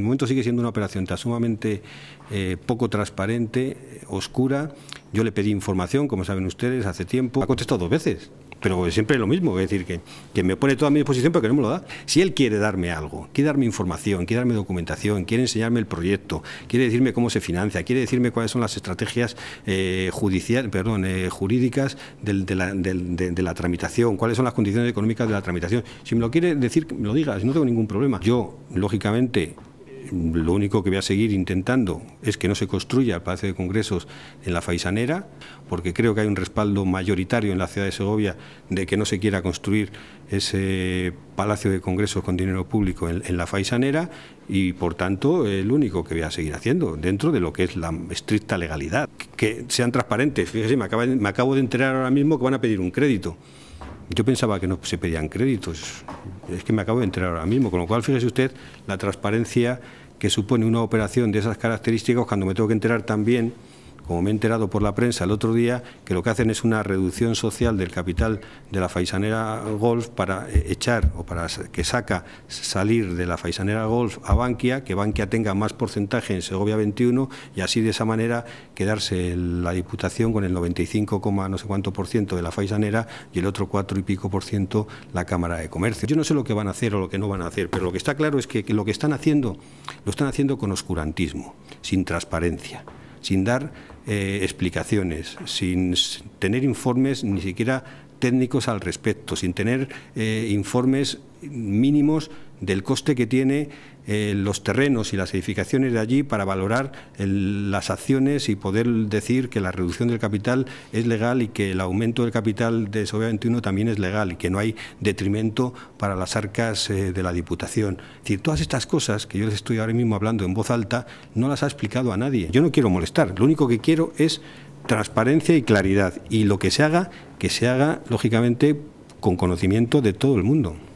el momento sigue siendo una operación tan sumamente eh, poco transparente, oscura. Yo le pedí información, como saben ustedes, hace tiempo. Ha contestado dos veces, pero siempre es lo mismo. Es decir, que, me pone toda mi disposición, pero que no me lo da. Si él quiere darme algo, quiere darme información, quiere darme documentación, quiere enseñarme el proyecto, quiere decirme cómo se financia, quiere decirme cuáles son las estrategias eh, perdón, eh, jurídicas de, la, tramitación, cuáles son las condiciones económicas de la tramitación. Si me lo quiere decir, me lo diga, no tengo ningún problema. Yo, lógicamente, lo único que voy a seguir intentando es que no se construya el Palacio de Congresos en la Faisanera, porque creo que hay un respaldo mayoritario en la ciudad de Segovia de que no se quiera construir ese Palacio de Congresos con dinero público en, la Faisanera y, por tanto, el único que voy a seguir haciendo dentro de lo que es la estricta legalidad. Que sean transparentes. Fíjese, me, me acabo de enterar ahora mismo que van a pedir un crédito. Yo pensaba que no se pedían créditos. Es que me acabo de enterar ahora mismo. Con lo cual, fíjese usted, la transparencia que supone una operación de esas características, cuando me tengo que enterar también como me he enterado por la prensa el otro día, que lo que hacen es una reducción social del capital de la Faisanera Golf para eh, echar o para que saca salir de la Faisanera Golf a Bankia, que Bankia tenga más porcentaje en Segovia 21 y así de esa manera quedarse la Diputación con el 95, no sé cuánto por ciento de la Faisanera y el otro 4 y pico por ciento la Cámara de Comercio. Yo no sé lo que van a hacer o lo que no van a hacer, pero lo que está claro es que lo que están haciendo lo están haciendo con oscurantismo, sin transparencia, sin dar eh, explicaciones, sin tener informes ni siquiera técnicos al respecto, sin tener eh, informes mínimos del coste que tiene eh, los terrenos y las edificaciones de allí para valorar las acciones y poder decir que la reducción del capital es legal y que el aumento del capital de SOBEA 21 también es legal y que no hay detrimento para las arcas de la Diputación. Es decir, todas estas cosas que yo les estoy ahora mismo hablando en voz alta no las ha explicado a nadie. Yo no quiero molestar, lo único que quiero es transparencia y claridad. Y lo que se haga, que se haga, lógicamente, con conocimiento de todo el mundo.